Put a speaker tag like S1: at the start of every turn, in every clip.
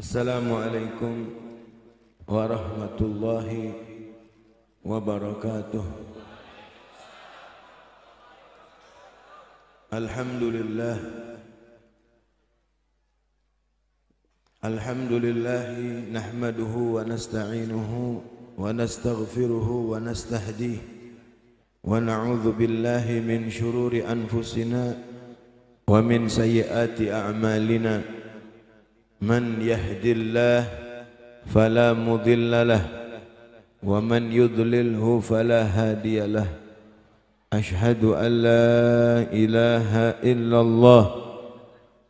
S1: السلام عليكم ورحمة الله وبركاته الحمد لله الحمد لله نحمده ونستعينه ونستغفره ونستهديه ونعوذ بالله من شرور أنفسنا ومن سيئات أعمالنا من يهد الله فلا مضل له ومن يضلله فلا هادي له أشهد أن لا إله إلا الله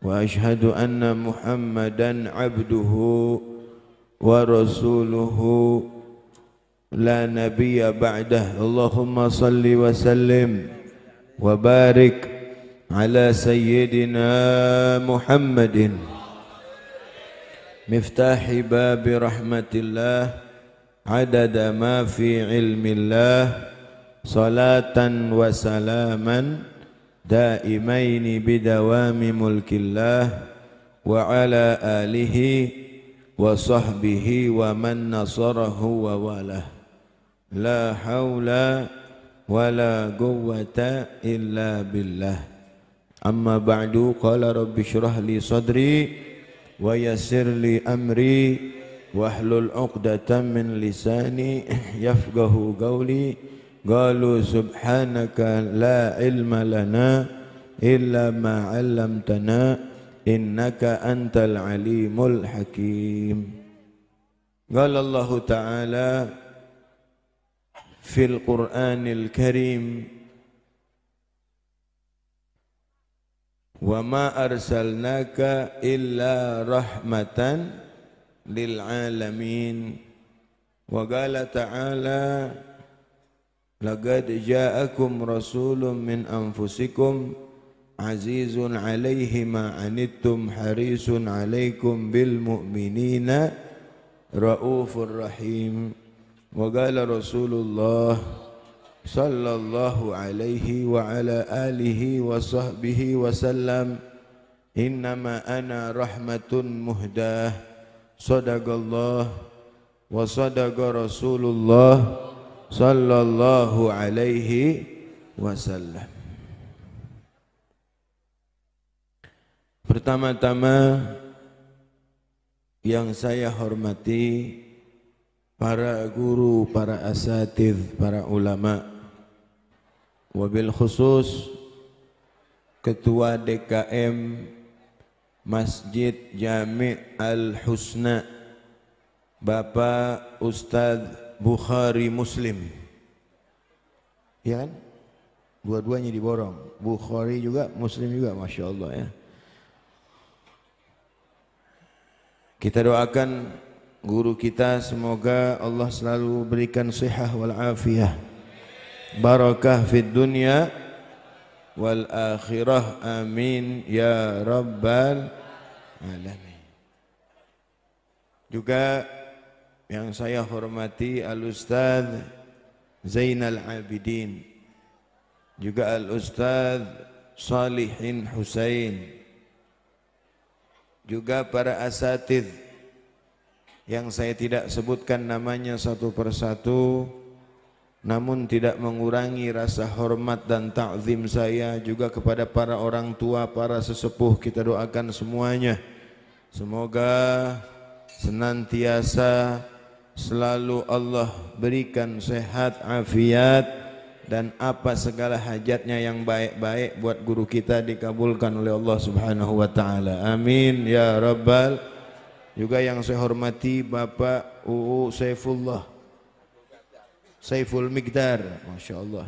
S1: وأشهد أن محمدا عبده ورسوله لا نبي بعده اللهم صل وسلم وبارك على سيدنا محمد مفتاح باب رحمة الله عدد ما في علم الله صلاة وسلاما دائمين بدوام ملك الله وعلى آله وصحبه ومن نصره وواله لا حول ولا قوة إلا بالله أما بعد قال رب اشرح لي صدري ويسر لي أمري واحلل عقدة من لساني يفقه قولي قالوا سبحانك لا علم لنا إلا ما علمتنا إنك أنت العليم الحكيم قال الله تعالى في القرآن الكريم wa ma arsalnaka illa rahmatan lil alamin wa qala ta'ala laqad ja'akum rasulun min anfusikum azizun 'alaihi ma 'anittum harisun 'alaikum bil mu'minina raufur rahim wa qala rasulullah sallallahu alaihi wa ala alihi wa sadaqallah wa sallallahu alaihi wasallam Pertama-tama yang saya hormati para guru, para asatid, para ulama wabil khusus ketua DKM Masjid Jami' Al-Husna Bapak Ustaz Bukhari Muslim ya kan? dua-duanya diborong Bukhari juga, Muslim juga Masya Allah ya kita doakan Kita doakan guru kita semoga Allah selalu berikan sihah wal afiyah barakah fid dunya wal akhirah amin ya rabbal alamin juga yang saya hormati al ustaz Zainal Abidin juga al ustaz Salihin Husain juga para asatidz yang saya tidak sebutkan namanya satu persatu namun tidak mengurangi rasa hormat dan takzim saya juga kepada para orang tua, para sesepuh kita doakan semuanya semoga senantiasa selalu Allah berikan sehat afiat dan apa segala hajatnya yang baik-baik buat guru kita dikabulkan oleh Allah Subhanahu wa taala. Amin ya rabbal juga yang saya hormati Bapak UU Saifullah Saiful Mikdar, Masya Allah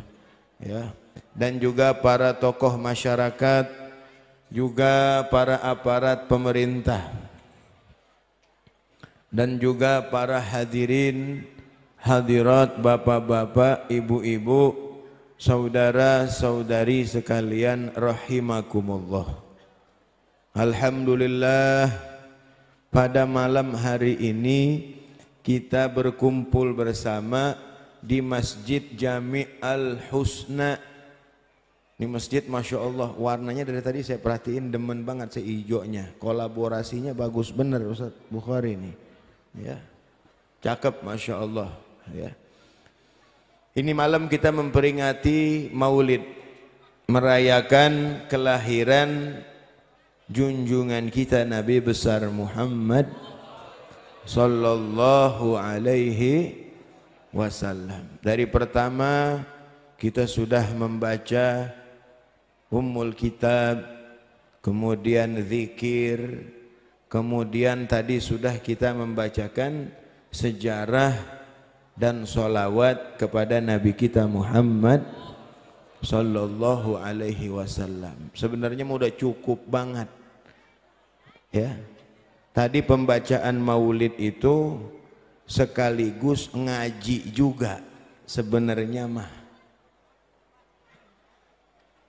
S1: ya. Dan juga para tokoh masyarakat Juga para aparat pemerintah Dan juga para hadirin Hadirat bapak-bapak, ibu-ibu Saudara saudari sekalian Rahimakumullah Alhamdulillah pada malam hari ini kita berkumpul bersama di Masjid Jami Al Husna. Ini masjid Masya Allah warnanya dari tadi saya perhatiin demen banget seijoknya. Kolaborasinya bagus bener Ustaz Bukhari ini. Ya. Cakep Masya Allah. Ya. Ini malam kita memperingati maulid. Merayakan kelahiran junjungan kita Nabi besar Muhammad sallallahu alaihi wasallam. Dari pertama kita sudah membaca Ummul Kitab, kemudian zikir, kemudian tadi sudah kita membacakan sejarah dan solawat kepada Nabi kita Muhammad Sallallahu alaihi wasallam Sebenarnya mudah cukup banget Ya Tadi pembacaan maulid itu Sekaligus ngaji juga Sebenarnya mah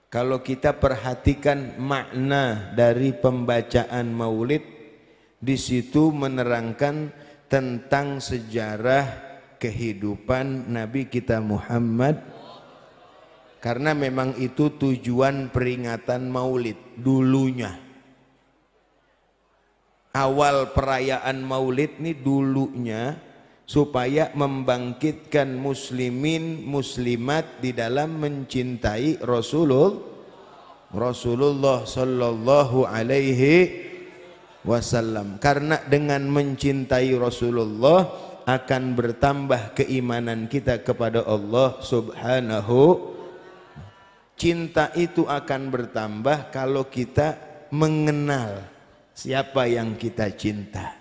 S1: kalau kita perhatikan makna dari pembacaan maulid di situ menerangkan tentang sejarah kehidupan Nabi kita Muhammad karena memang itu tujuan peringatan maulid dulunya. Awal perayaan maulid ini dulunya supaya membangkitkan muslimin muslimat di dalam mencintai Rasulullah Rasulullah sallallahu alaihi wasallam karena dengan mencintai Rasulullah akan bertambah keimanan kita kepada Allah subhanahu Cinta itu akan bertambah kalau kita mengenal siapa yang kita cinta.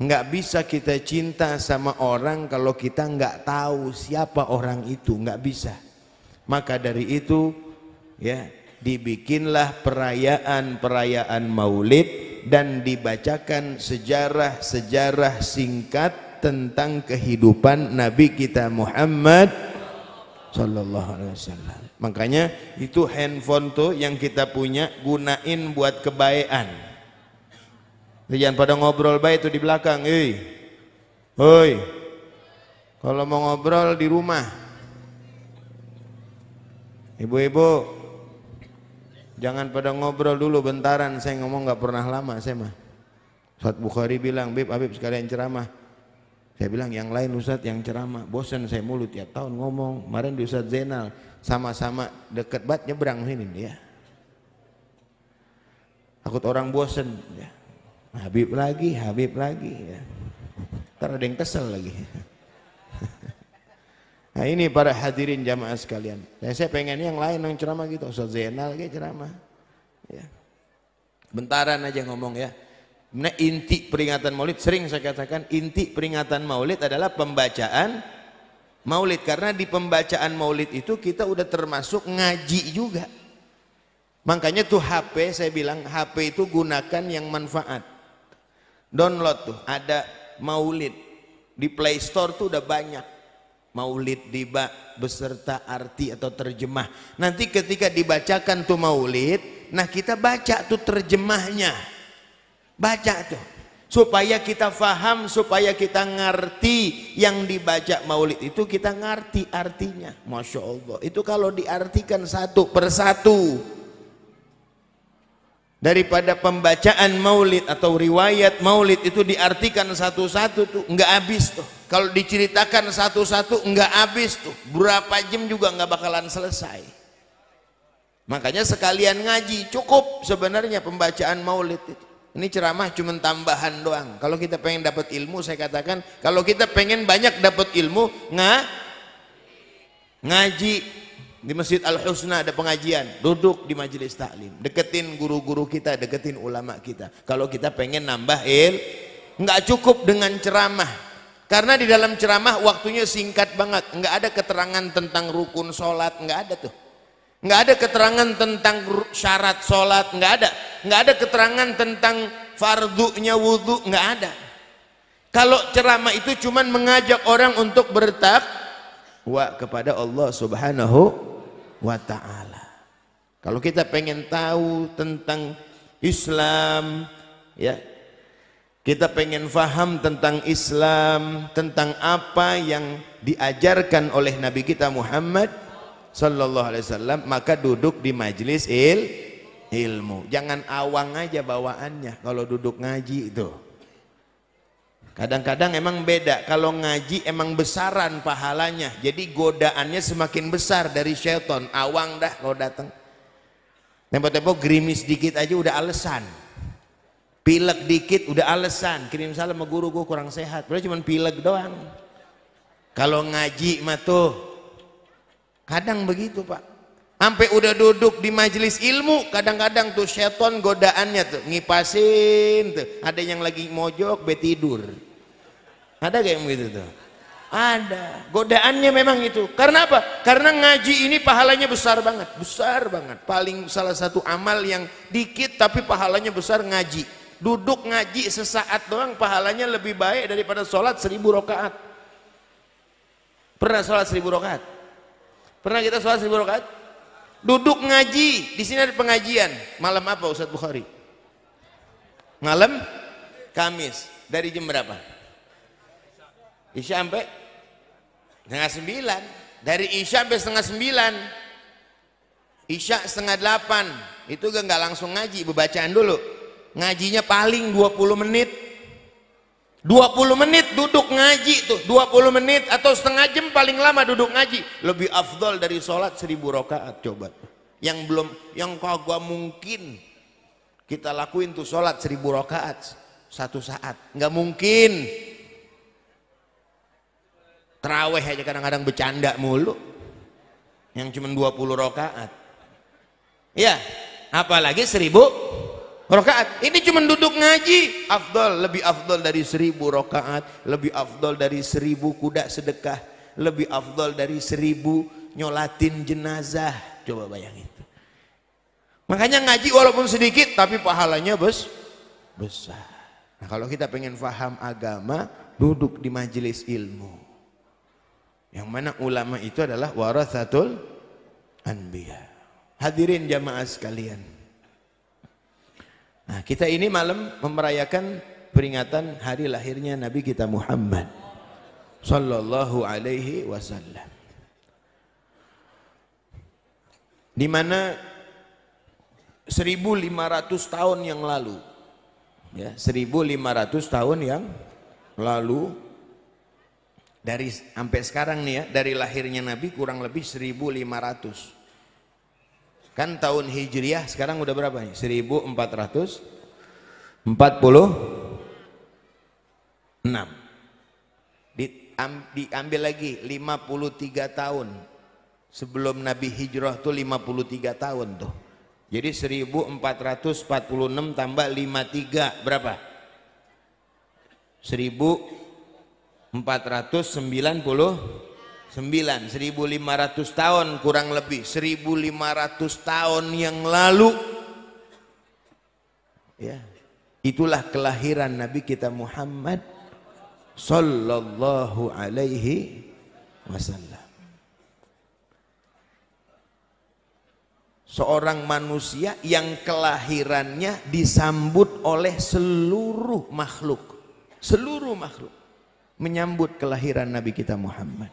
S1: Enggak bisa kita cinta sama orang kalau kita enggak tahu siapa orang itu, Enggak bisa. Maka dari itu, ya dibikinlah perayaan-perayaan maulid dan dibacakan sejarah-sejarah singkat tentang kehidupan Nabi kita Muhammad Sallallahu alaihi wasallam. Makanya itu handphone tuh yang kita punya gunain buat kebaikan. Jangan pada ngobrol baik tuh di belakang, hei. hei. Kalau mau ngobrol di rumah. Ibu-ibu, jangan pada ngobrol dulu bentaran. Saya ngomong nggak pernah lama saya mah. saat Bukhari bilang, "Bib, Habib sekalian ceramah, saya bilang yang lain Ustaz yang ceramah, bosan saya mulut tiap tahun ngomong. Kemarin di Ustaz Zainal sama-sama deket banget nyebrang sini dia. Ya. Takut orang bosan ya. Habib lagi, Habib lagi ya. Ntar ada yang kesel lagi. nah ini para hadirin jamaah sekalian. Saya, nah, saya pengen yang lain yang ceramah gitu, Ustaz Zainal kayak ceramah. Ya. Bentaran aja ngomong ya. Nah, inti peringatan maulid sering saya katakan inti peringatan maulid adalah pembacaan maulid karena di pembacaan maulid itu kita udah termasuk ngaji juga. Makanya tuh HP saya bilang HP itu gunakan yang manfaat. Download tuh ada maulid di Play Store tuh udah banyak maulid diba beserta arti atau terjemah. Nanti ketika dibacakan tuh maulid, nah kita baca tuh terjemahnya. Baca tuh. Supaya kita faham, supaya kita ngerti yang dibaca maulid itu kita ngerti artinya. Masya Allah. Itu kalau diartikan satu persatu. Daripada pembacaan maulid atau riwayat maulid itu diartikan satu-satu tuh nggak habis tuh. Kalau diceritakan satu-satu nggak habis tuh. Berapa jam juga nggak bakalan selesai. Makanya sekalian ngaji cukup sebenarnya pembacaan maulid itu. Ini ceramah cuma tambahan doang. Kalau kita pengen dapat ilmu, saya katakan, kalau kita pengen banyak dapat ilmu, nga, ngaji di Masjid Al Husna ada pengajian, duduk di majelis taklim, deketin guru-guru kita, deketin ulama kita. Kalau kita pengen nambah il, nggak cukup dengan ceramah. Karena di dalam ceramah waktunya singkat banget, nggak ada keterangan tentang rukun sholat, nggak ada tuh nggak ada keterangan tentang syarat sholat nggak ada nggak ada keterangan tentang fardunya wudhu nggak ada kalau ceramah itu cuma mengajak orang untuk bertakwa kepada Allah Subhanahu wa taala. Kalau kita pengen tahu tentang Islam, ya. Kita pengen faham tentang Islam, tentang apa yang diajarkan oleh Nabi kita Muhammad Sallallahu Alaihi Wasallam maka duduk di majelis il ilmu jangan awang aja bawaannya kalau duduk ngaji itu kadang-kadang emang beda kalau ngaji emang besaran pahalanya jadi godaannya semakin besar dari syaitan awang dah kalau datang tempo-tempo gerimis dikit aja udah alesan pilek dikit udah alesan kirim salam sama guru gue kurang sehat berarti cuma pilek doang kalau ngaji mah tuh Kadang begitu Pak. Sampai udah duduk di majelis ilmu, kadang-kadang tuh syeton godaannya tuh ngipasin tuh. Ada yang lagi mojok, betidur, Ada kayak gitu begitu tuh? Ada. Godaannya memang itu. Karena apa? Karena ngaji ini pahalanya besar banget, besar banget. Paling salah satu amal yang dikit tapi pahalanya besar ngaji. Duduk ngaji sesaat doang pahalanya lebih baik daripada sholat seribu rokaat. Pernah sholat seribu rokaat? Pernah kita sholat seribu rakaat? Duduk ngaji, di sini ada pengajian. Malam apa Ustadz Bukhari? Malam Kamis. Dari jam berapa? Isya sampai setengah sembilan. Dari Isya sampai setengah sembilan. Isya setengah delapan. Itu enggak langsung ngaji, bacaan dulu. Ngajinya paling 20 menit. 20 menit duduk ngaji tuh 20 menit atau setengah jam paling lama duduk ngaji lebih afdol dari sholat seribu rakaat coba yang belum yang kagak mungkin kita lakuin tuh sholat seribu rakaat satu saat nggak mungkin teraweh aja kadang-kadang bercanda mulu yang cuma 20 rakaat, ya apalagi seribu rokaat ini cuma duduk ngaji afdol lebih afdol dari seribu rokaat lebih afdol dari seribu kuda sedekah lebih afdol dari seribu nyolatin jenazah coba bayangin makanya ngaji walaupun sedikit tapi pahalanya bes besar nah kalau kita pengen faham agama duduk di majelis ilmu yang mana ulama itu adalah warathatul anbiya hadirin jamaah sekalian Nah, kita ini malam memerayakan peringatan hari lahirnya Nabi kita Muhammad sallallahu alaihi wasallam. Di mana 1500 tahun yang lalu ya, 1500 tahun yang lalu dari sampai sekarang nih ya, dari lahirnya Nabi kurang lebih 1500 Kan tahun Hijriah sekarang udah berapa nih? 1446. Diambil lagi 53 tahun. Sebelum Nabi hijrah tuh 53 tahun tuh. Jadi 1446 tambah 53 berapa? 1490 9 1500 tahun kurang lebih 1500 tahun yang lalu ya itulah kelahiran nabi kita Muhammad sallallahu alaihi wasallam seorang manusia yang kelahirannya disambut oleh seluruh makhluk seluruh makhluk menyambut kelahiran nabi kita Muhammad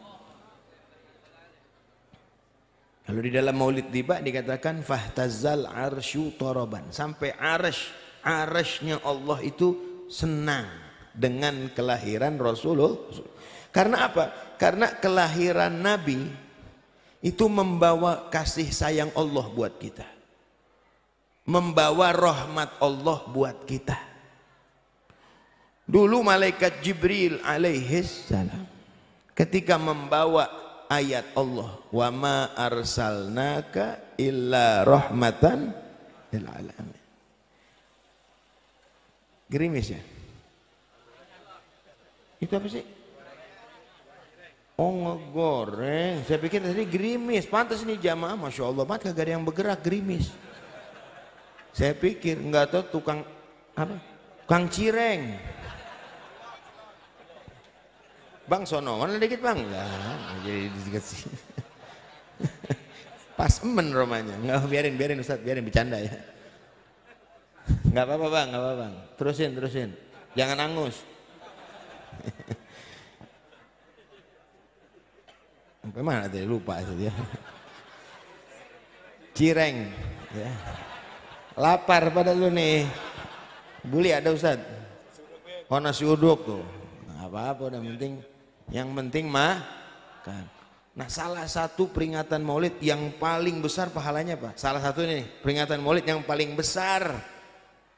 S1: kalau di dalam maulid tiba dikatakan fahtazal Arshu toroban. Sampai arsh, arshnya Allah itu senang dengan kelahiran Rasulullah. Karena apa? Karena kelahiran Nabi itu membawa kasih sayang Allah buat kita. Membawa rahmat Allah buat kita. Dulu malaikat Jibril alaihis salam ketika membawa ayat Allah wa ma arsalnaka illa rahmatan lil alamin gerimis ya itu apa sih Oh ngegoreng, saya pikir tadi gerimis, pantas nih jamaah, masya Allah, mat kagak ada yang bergerak gerimis. Saya pikir nggak tahu tukang apa, tukang cireng. Bang sono mana dikit bang? Lah, jadi dikasih. Pas emen romanya. Enggak biarin biarin Ustaz, biarin bercanda ya. nggak apa-apa bang, nggak apa-apa bang. Terusin terusin. Jangan angus. Sampai mana tadi lupa itu dia. Cireng. Ya. Lapar pada lu nih. Bully ada Ustaz. Ono uduk tuh. apa-apa udah penting yang penting mah kan. Nah salah satu peringatan maulid yang paling besar pahalanya apa? Salah satu ini peringatan maulid yang paling besar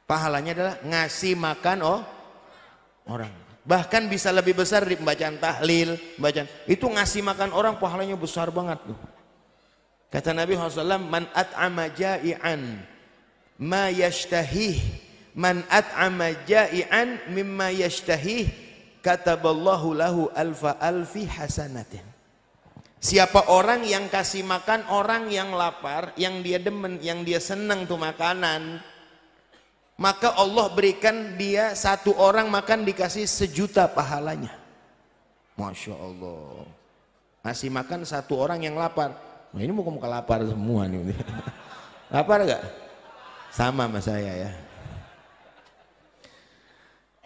S1: pahalanya adalah ngasih makan oh orang. Bahkan bisa lebih besar di pembacaan tahlil, bacaan itu ngasih makan orang pahalanya besar banget tuh. Kata Nabi SAW, man at'ama ja'i'an ma yashtahih man at'ama ja'i'an mimma yashtahih kataballahu lahu alfa alfi hasanatin. Siapa orang yang kasih makan orang yang lapar, yang dia demen, yang dia senang tuh makanan, maka Allah berikan dia satu orang makan dikasih sejuta pahalanya. Masya Allah. Masih makan satu orang yang lapar. Nah ini muka-muka lapar semua nih. lapar gak? Sama sama saya ya.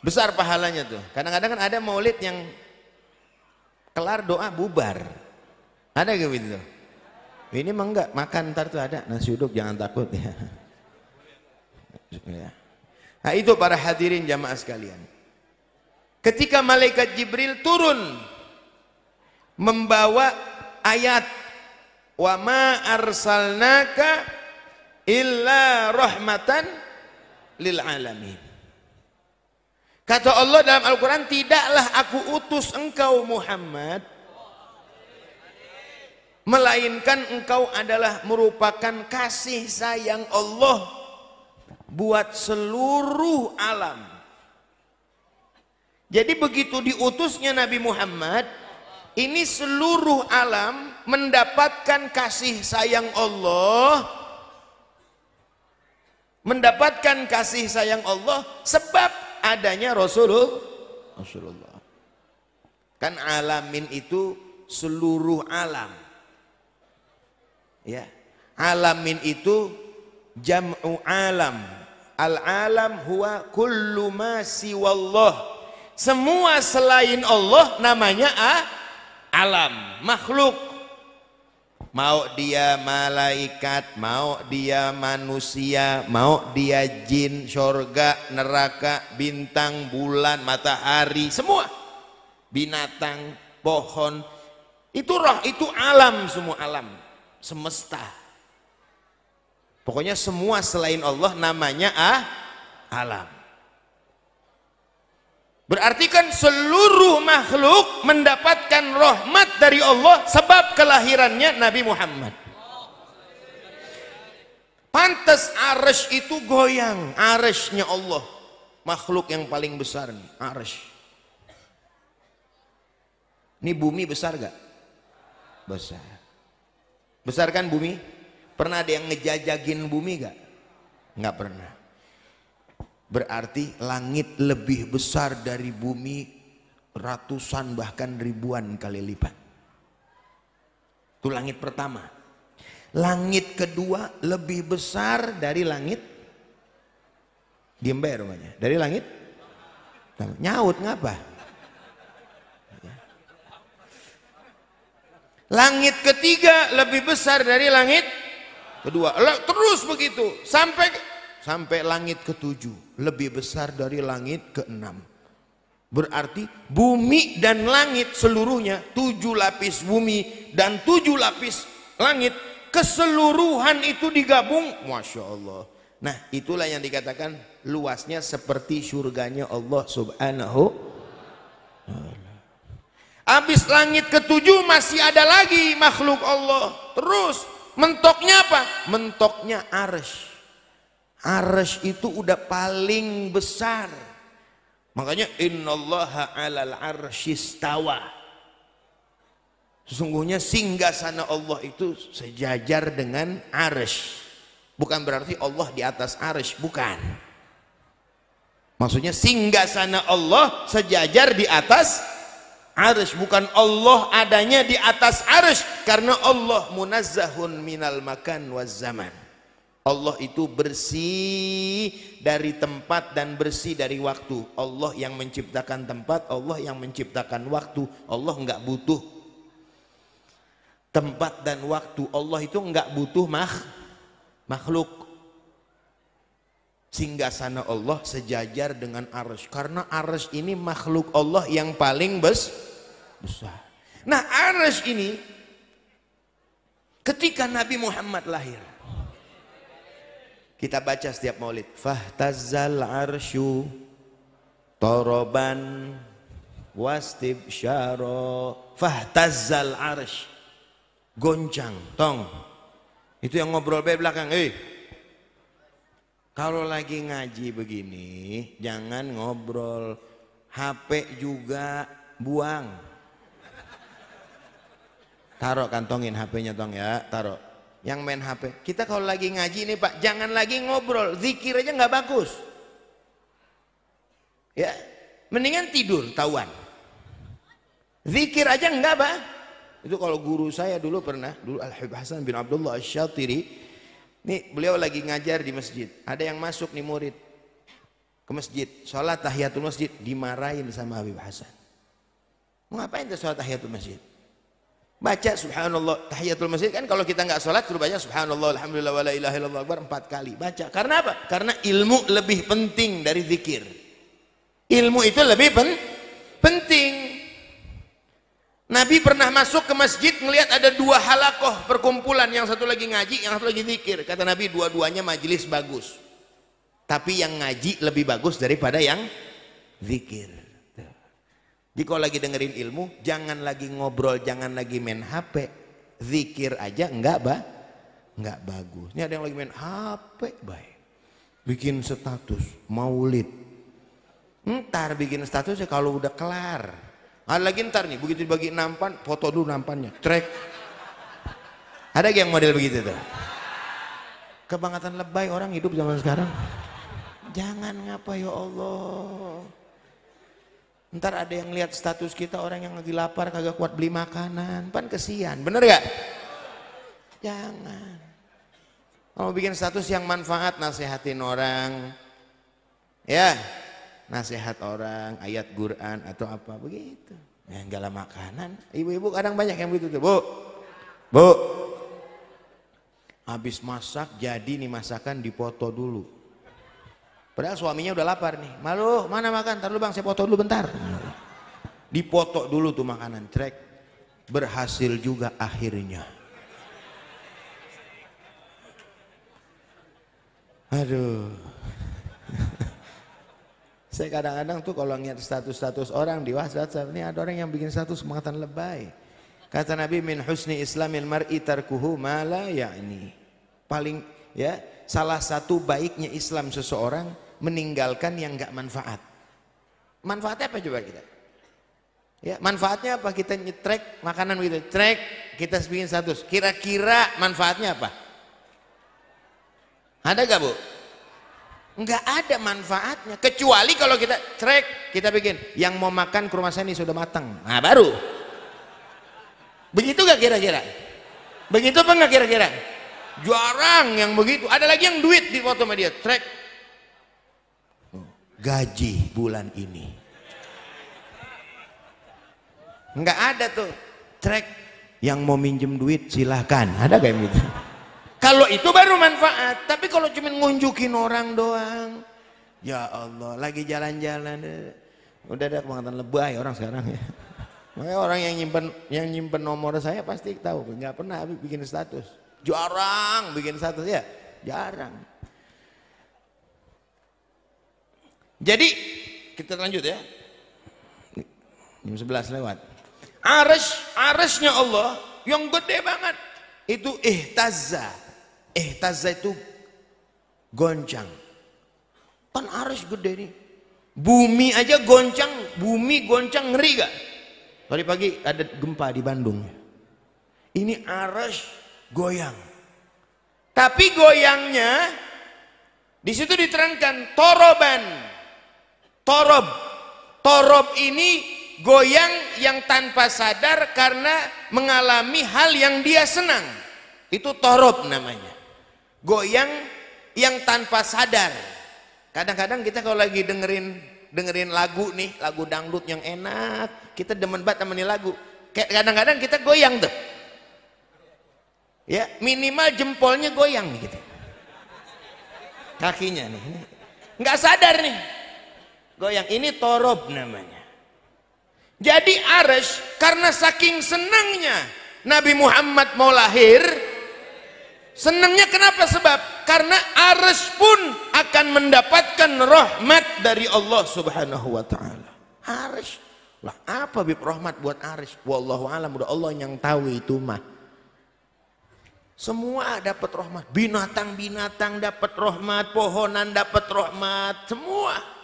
S1: Besar pahalanya tuh. Kadang-kadang kan ada maulid yang kelar doa bubar. Ada gak gitu? Ini mah enggak, makan ntar tuh ada nasi uduk jangan takut ya. Nah itu para hadirin jamaah sekalian. Ketika malaikat Jibril turun membawa ayat wa ma arsalnaka illa rahmatan lil alamin. Kata Allah dalam Al-Quran, tidaklah aku utus engkau Muhammad, melainkan engkau adalah merupakan kasih sayang Allah buat seluruh alam. Jadi begitu diutusnya Nabi Muhammad, ini seluruh alam mendapatkan kasih sayang Allah mendapatkan kasih sayang Allah sebab adanya Rasulullah. Rasulullah. Kan alamin itu seluruh alam. Ya. Alamin itu jam'u alam. Al-alam huwa kullu ma siwallah. Semua selain Allah namanya ah, alam, makhluk mau dia malaikat, mau dia manusia, mau dia jin, syurga neraka, bintang, bulan, matahari, semua binatang, pohon, itu roh, itu alam semua alam semesta. Pokoknya semua selain Allah namanya ah, alam. Berarti kan seluruh makhluk mendapatkan rahmat dari Allah sebab kelahirannya Nabi Muhammad. Pantas arsy itu goyang, arshnya Allah. Makhluk yang paling besar nih, arsy. Ini bumi besar gak? Besar. Besar kan bumi? Pernah ada yang ngejajagin bumi gak? Gak pernah. Berarti langit lebih besar dari bumi ratusan bahkan ribuan kali lipat. Itu langit pertama. Langit kedua lebih besar dari langit. Diem rumahnya. Dari langit. Nyaut ngapa? Langit ketiga lebih besar dari langit kedua. Terus begitu sampai sampai langit ketujuh lebih besar dari langit keenam. Berarti bumi dan langit seluruhnya, tujuh lapis bumi dan tujuh lapis langit, keseluruhan itu digabung. Masya Allah. Nah itulah yang dikatakan luasnya seperti surganya Allah subhanahu Abis langit ketujuh masih ada lagi makhluk Allah. Terus mentoknya apa? Mentoknya arsh. Arsh itu udah paling besar. Makanya innallaha alal arsyistawa. Sesungguhnya sana Allah itu sejajar dengan Arsh, Bukan berarti Allah di atas Arsh, bukan. Maksudnya singgah sana Allah sejajar di atas Arsh, bukan Allah adanya di atas Arsh karena Allah munazzahun minal makan waz zaman. Allah itu bersih dari tempat dan bersih dari waktu. Allah yang menciptakan tempat, Allah yang menciptakan waktu. Allah enggak butuh tempat dan waktu. Allah itu enggak butuh mah, makhluk. Singgah sana Allah sejajar dengan arus. Karena arus ini makhluk Allah yang paling bes, besar. Nah arus ini ketika Nabi Muhammad lahir kita baca setiap maulid. fathazal arshu toroban syaro Fahtazal arsh. Goncang, tong. Itu yang ngobrol be belakang. Eh, kalau lagi ngaji begini, jangan ngobrol. HP juga buang. Taruh kantongin HP-nya tong ya, taruh yang main HP. Kita kalau lagi ngaji ini Pak, jangan lagi ngobrol, zikir aja nggak bagus. Ya, mendingan tidur tawan Zikir aja nggak pak? Itu kalau guru saya dulu pernah, dulu Al Hasan bin Abdullah asy shatiri Nih beliau lagi ngajar di masjid. Ada yang masuk nih murid ke masjid, sholat tahiyatul masjid dimarahin sama Habib Hasan. Mau ngapain tuh sholat tahiyatul masjid? Baca subhanallah tahiyatul masjid kan kalau kita nggak sholat suruh baca subhanallah alhamdulillah wala ilaha illallah akbar empat kali baca. Karena apa? Karena ilmu lebih penting dari zikir. Ilmu itu lebih pen penting. Nabi pernah masuk ke masjid melihat ada dua halakoh perkumpulan yang satu lagi ngaji yang satu lagi zikir kata Nabi dua-duanya majelis bagus tapi yang ngaji lebih bagus daripada yang zikir jadi kalau lagi dengerin ilmu, jangan lagi ngobrol, jangan lagi main HP. Zikir aja enggak, bah. Enggak bagus. Ini ada yang lagi main HP, baik. Bikin status, maulid. Ntar bikin status statusnya kalau udah kelar. Ada lagi ntar nih, begitu dibagi nampan, foto dulu nampannya, track. Ada yang model begitu tuh? Kebangatan lebay orang hidup zaman sekarang. Jangan ngapa ya Allah. Ntar ada yang lihat status kita orang yang lagi lapar kagak kuat beli makanan, pan kesian, bener gak? Jangan. Kalau bikin status yang manfaat nasihatin orang, ya nasihat orang, ayat Quran atau apa begitu. Ya enggak lah makanan. Ibu-ibu kadang banyak yang begitu tuh, bu, bu. Habis masak jadi nih masakan dipoto dulu. Padahal suaminya udah lapar nih. Malu, mana makan? Ntar dulu bang, saya foto dulu bentar. dipotok dulu tuh makanan trek. Berhasil juga akhirnya. Aduh. saya kadang-kadang tuh kalau ngeliat status-status orang di WhatsApp, ini ada orang yang bikin status makanan lebay. Kata Nabi min husni islamil mar'i tarkuhu ma ya ini Paling ya salah satu baiknya Islam seseorang meninggalkan yang nggak manfaat. Manfaatnya apa coba kita? Ya, manfaatnya apa kita nyetrek makanan gitu, trek kita bikin status. Kira-kira manfaatnya apa? Ada gak bu? Enggak ada manfaatnya kecuali kalau kita trek kita bikin yang mau makan ke rumah saya ini sudah matang. Nah baru. Begitu gak kira-kira? Begitu apa gak kira-kira? Jarang yang begitu. Ada lagi yang duit di foto media trek gaji bulan ini. Enggak ada tuh track yang mau minjem duit silahkan. Ada gak gitu? Kalau itu baru manfaat, tapi kalau cuma ngunjukin orang doang, ya Allah, lagi jalan-jalan, udah ada kebangatan lebay ya orang sekarang ya. Makanya orang yang nyimpen yang nyimpen nomor saya pasti tahu, nggak pernah bikin status. Jarang bikin status ya, jarang. Jadi kita lanjut ya. Jam 11 lewat. arus arusnya Allah yang gede banget. Itu ihtazza. Ihtazza itu goncang. Kan arus gede nih. Bumi aja goncang, bumi goncang ngeri gak? Tadi pagi ada gempa di Bandung. Ini arus goyang. Tapi goyangnya di situ diterangkan toroban torob torob ini goyang yang tanpa sadar karena mengalami hal yang dia senang itu torob namanya goyang yang tanpa sadar kadang-kadang kita kalau lagi dengerin dengerin lagu nih lagu dangdut yang enak kita demen banget temenin lagu kadang-kadang kita goyang tuh ya minimal jempolnya goyang gitu kakinya nih nggak sadar nih goyang ini torob namanya jadi arsh karena saking senangnya Nabi Muhammad mau lahir senangnya kenapa sebab karena arsh pun akan mendapatkan rahmat dari Allah subhanahu wa ta'ala arsh lah apa bib rahmat buat arsh wallahu alam udah Allah yang tahu itu mah semua dapat rahmat binatang-binatang dapat rahmat pohonan dapat rahmat semua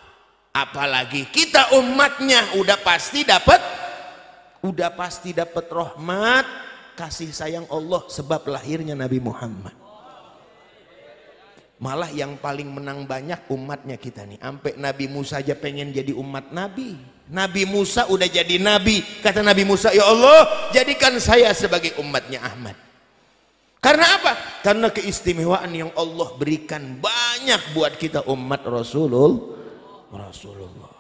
S1: apalagi kita umatnya udah pasti dapat udah pasti dapat rahmat kasih sayang Allah sebab lahirnya Nabi Muhammad malah yang paling menang banyak umatnya kita nih sampai Nabi Musa aja pengen jadi umat Nabi Nabi Musa udah jadi Nabi kata Nabi Musa ya Allah jadikan saya sebagai umatnya Ahmad karena apa? karena keistimewaan yang Allah berikan banyak buat kita umat Rasulullah Rasulullah.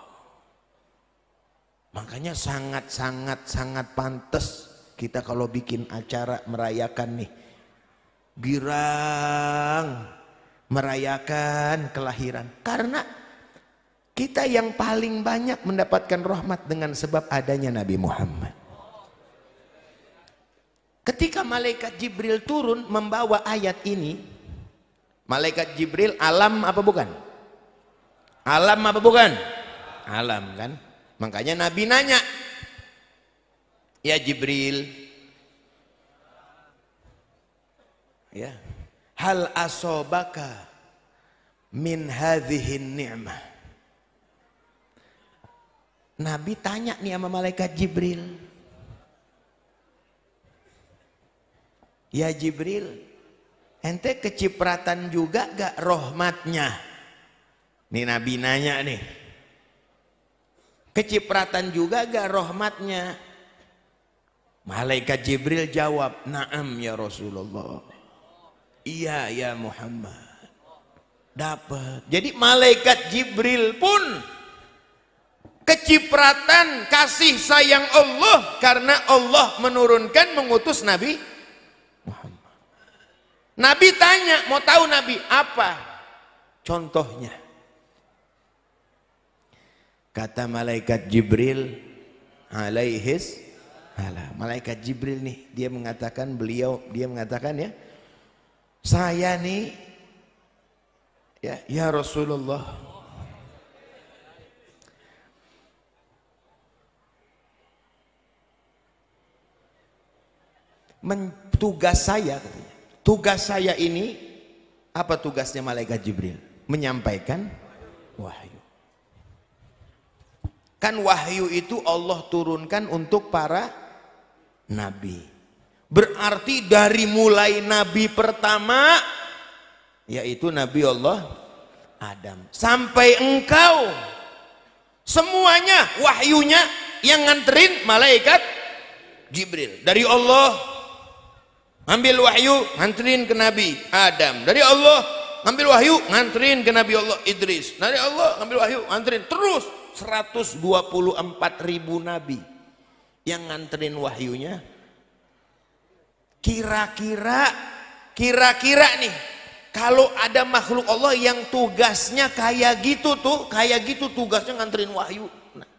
S1: Makanya sangat-sangat sangat pantas kita kalau bikin acara merayakan nih. Girang merayakan kelahiran. Karena kita yang paling banyak mendapatkan rahmat dengan sebab adanya Nabi Muhammad. Ketika malaikat Jibril turun membawa ayat ini, malaikat Jibril alam apa bukan? Alam apa bukan? Alam kan? Makanya Nabi nanya. Ya Jibril. Ya. Hal asobaka min hadhihin ni'mah. Nabi tanya nih sama malaikat Jibril. Ya Jibril, ente kecipratan juga gak rohmatnya? Ini Nabi nanya nih. Kecipratan juga gak rahmatnya? Malaikat Jibril jawab, "Na'am ya Rasulullah." Iya ya Muhammad. Dapat. Jadi malaikat Jibril pun kecipratan kasih sayang Allah karena Allah menurunkan mengutus Nabi Muhammad. Nabi tanya, mau tahu Nabi apa? Contohnya. Kata malaikat Jibril alaihis Alah, malaikat Jibril nih dia mengatakan beliau dia mengatakan ya saya nih ya ya Rasulullah Men, tugas saya tugas saya ini apa tugasnya malaikat Jibril menyampaikan wahyu Kan wahyu itu Allah turunkan untuk para nabi. Berarti dari mulai nabi pertama yaitu nabi Allah Adam sampai engkau semuanya wahyunya yang nganterin malaikat Jibril. Dari Allah ambil wahyu nganterin ke nabi Adam. Dari Allah ambil wahyu nganterin ke nabi Allah Idris. Dari Allah ambil wahyu nganterin terus 124 ribu nabi yang nganterin wahyunya kira-kira kira-kira nih kalau ada makhluk Allah yang tugasnya kayak gitu tuh kayak gitu tugasnya nganterin wahyu kira nah,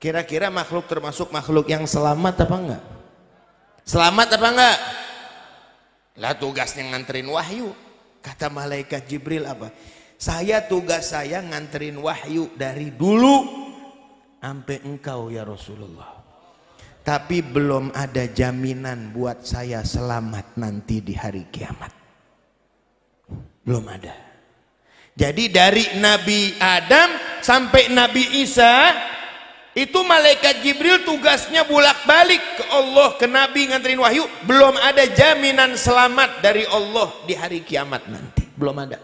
S1: kira-kira makhluk termasuk makhluk yang selamat apa enggak selamat apa enggak lah tugasnya nganterin wahyu kata malaikat Jibril apa saya tugas saya nganterin wahyu dari dulu sampai engkau ya Rasulullah tapi belum ada jaminan buat saya selamat nanti di hari kiamat belum ada jadi dari Nabi Adam sampai Nabi Isa itu malaikat Jibril tugasnya bulak balik ke Allah ke Nabi nganterin wahyu belum ada jaminan selamat dari Allah di hari kiamat nanti belum ada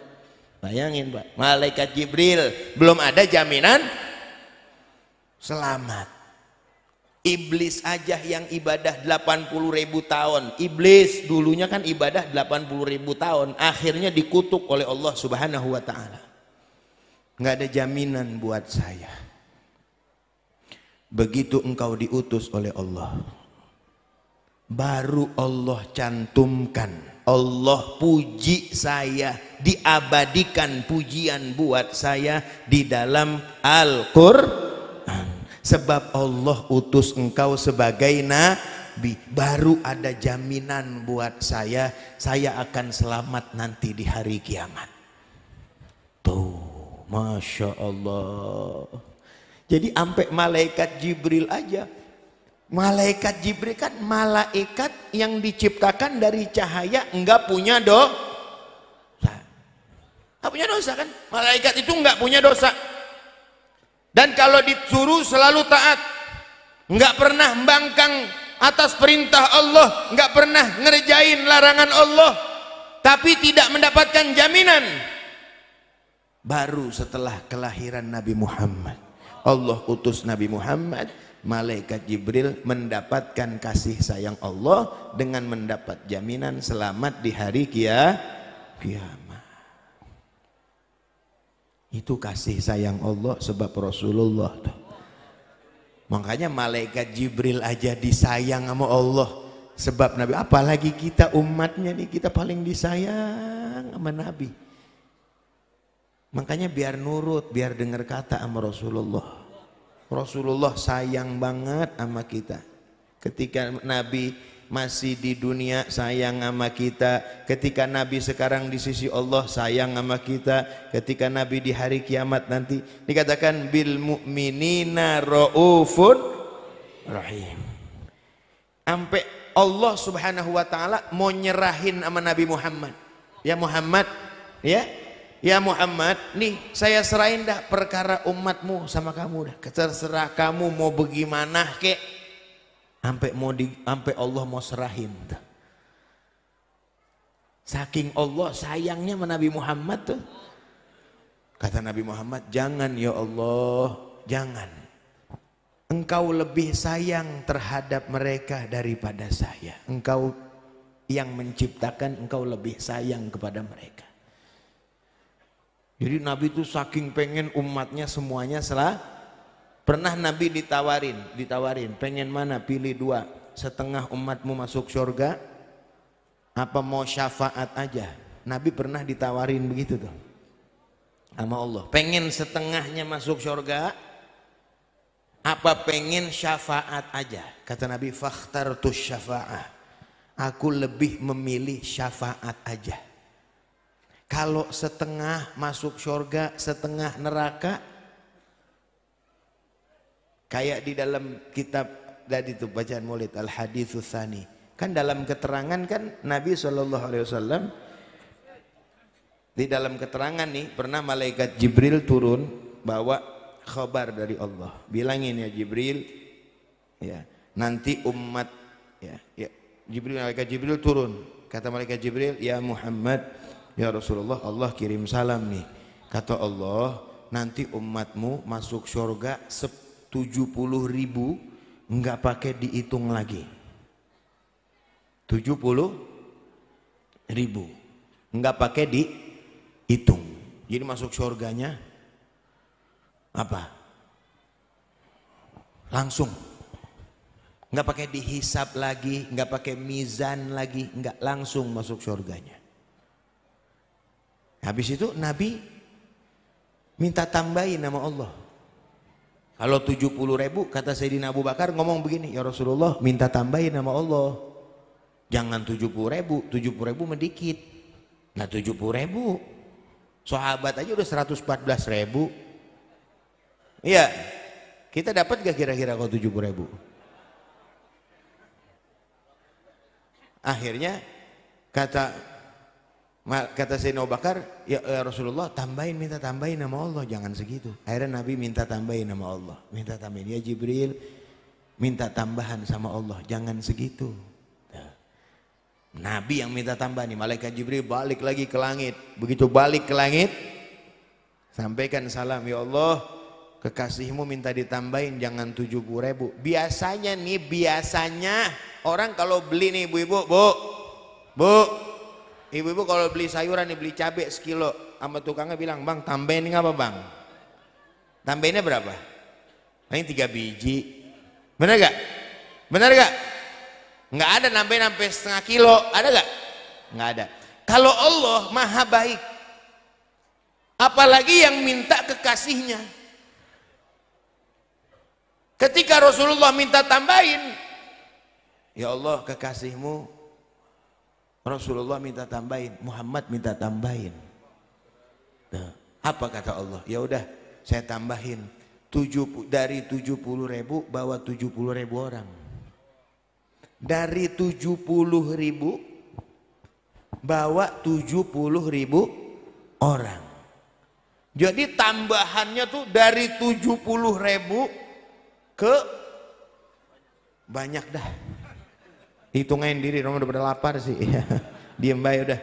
S1: Bayangin Pak, malaikat Jibril belum ada jaminan selamat. Iblis aja yang ibadah 80 ribu tahun. Iblis dulunya kan ibadah 80 ribu tahun. Akhirnya dikutuk oleh Allah subhanahu wa ta'ala. Nggak ada jaminan buat saya. Begitu engkau diutus oleh Allah baru Allah cantumkan Allah puji saya diabadikan pujian buat saya di dalam Al-Qur'an sebab Allah utus engkau sebagai nabi baru ada jaminan buat saya saya akan selamat nanti di hari kiamat tuh Masya Allah jadi sampai malaikat Jibril aja Malaikat Jibril kan malaikat yang diciptakan dari cahaya enggak punya dosa. Enggak punya dosa kan? Malaikat itu enggak punya dosa. Dan kalau disuruh selalu taat. Enggak pernah membangkang atas perintah Allah, enggak pernah ngerjain larangan Allah, tapi tidak mendapatkan jaminan. Baru setelah kelahiran Nabi Muhammad, Allah utus Nabi Muhammad malaikat Jibril mendapatkan kasih sayang Allah dengan mendapat jaminan selamat di hari kiamat. Itu kasih sayang Allah sebab Rasulullah Makanya malaikat Jibril aja disayang sama Allah sebab Nabi apalagi kita umatnya nih kita paling disayang sama Nabi. Makanya biar nurut, biar dengar kata sama Rasulullah. Rasulullah sayang banget sama kita. Ketika Nabi masih di dunia sayang sama kita ketika Nabi sekarang di sisi Allah sayang sama kita ketika Nabi di hari kiamat nanti dikatakan bil mu'minina raufun rahim sampai Allah subhanahu wa ta'ala mau nyerahin sama Nabi Muhammad ya Muhammad ya Ya Muhammad, nih saya serahin dah perkara umatmu sama kamu dah. Terserah kamu mau bagaimana ke? Sampai mau di, sampai Allah mau serahin. Tuh. Saking Allah sayangnya sama Nabi Muhammad tuh. Kata Nabi Muhammad, jangan ya Allah, jangan. Engkau lebih sayang terhadap mereka daripada saya. Engkau yang menciptakan, engkau lebih sayang kepada mereka. Jadi Nabi itu saking pengen umatnya semuanya salah. Pernah Nabi ditawarin, ditawarin, pengen mana pilih dua, setengah umatmu masuk syurga. apa mau syafaat aja. Nabi pernah ditawarin begitu tuh sama Allah. Pengen setengahnya masuk syurga. apa pengen syafaat aja. Kata Nabi, tuh syafaat. Aku lebih memilih syafaat aja. Kalau setengah masuk syurga, setengah neraka. Kayak di dalam kitab tadi itu bacaan mulut al hadits sani. Kan dalam keterangan kan Nabi Shallallahu Alaihi Wasallam di dalam keterangan nih pernah malaikat Jibril turun bawa khabar dari Allah. Bilangin ya Jibril, ya nanti umat ya, ya Jibril malaikat Jibril turun. Kata malaikat Jibril, ya Muhammad, Ya Rasulullah Allah kirim salam nih. Kata Allah nanti umatmu masuk syurga 70 ribu Enggak pakai dihitung lagi. 70 ribu Enggak pakai dihitung. Jadi masuk syurganya apa? Langsung. Enggak pakai dihisap lagi, Enggak pakai mizan lagi, Enggak langsung masuk syurganya Habis itu Nabi minta tambahin nama Allah. Kalau 70 ribu kata Sayyidina Abu Bakar ngomong begini, ya Rasulullah minta tambahin nama Allah. Jangan 70 ribu, 70 ribu mendikit. Nah 70 ribu, sahabat aja udah 114 ribu. Iya, kita dapat gak kira-kira kalau 70 ribu? Akhirnya kata Kata Sayyidina Abu Bakar, ya, ya Rasulullah tambahin, minta tambahin nama Allah, jangan segitu. Akhirnya Nabi minta tambahin nama Allah, minta tambahin. Ya Jibril, minta tambahan sama Allah, jangan segitu. Ya. Nabi yang minta tambahan nih, malaikat Jibril balik lagi ke langit. Begitu balik ke langit, sampaikan salam, ya Allah kekasihmu minta ditambahin jangan 70 ribu. Biasanya nih, biasanya orang kalau beli nih ibu-ibu, bu, bu Ibu-ibu kalau beli sayuran nih beli cabai sekilo sama tukangnya bilang, "Bang, tambahin apa, Bang?" Tambahinnya berapa? Ini tiga biji. Benar gak? Benar gak? Nggak ada nambahin sampai setengah kilo, ada gak? Nggak ada. Kalau Allah maha baik, apalagi yang minta kekasihnya. Ketika Rasulullah minta tambahin, Ya Allah kekasihmu Rasulullah minta tambahin, Muhammad minta tambahin. Nah, apa kata Allah? Ya udah, saya tambahin 70 dari 70 ribu bawa 70 ribu orang. Dari 70 ribu bawa 70 ribu orang. Jadi tambahannya tuh dari 70 ribu ke banyak dah hitungin diri orang udah pada lapar sih ya. diem baik udah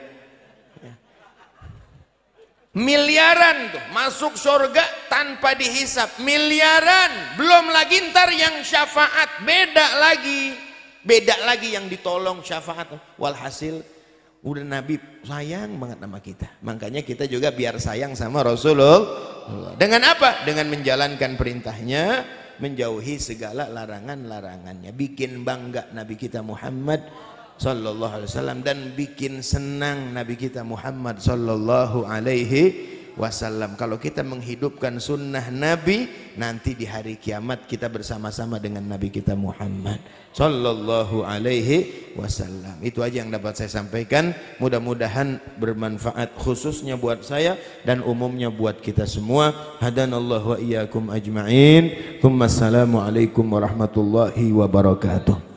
S1: miliaran tuh masuk surga tanpa dihisap miliaran belum lagi ntar yang syafaat beda lagi beda lagi yang ditolong syafaat walhasil udah Nabi sayang banget nama kita makanya kita juga biar sayang sama Rasulullah dengan apa? dengan menjalankan perintahnya menjauhi segala larangan-larangannya bikin bangga Nabi kita Muhammad sallallahu alaihi wasallam dan bikin senang Nabi kita Muhammad sallallahu alaihi wasallam. Kalau kita menghidupkan sunnah Nabi, nanti di hari kiamat kita bersama-sama dengan Nabi kita Muhammad sallallahu alaihi wasallam. Itu aja yang dapat saya sampaikan. Mudah-mudahan bermanfaat khususnya buat saya dan umumnya buat kita semua. Hadanallahu wa iyyakum ajma'in. Wassalamualaikum warahmatullahi wabarakatuh.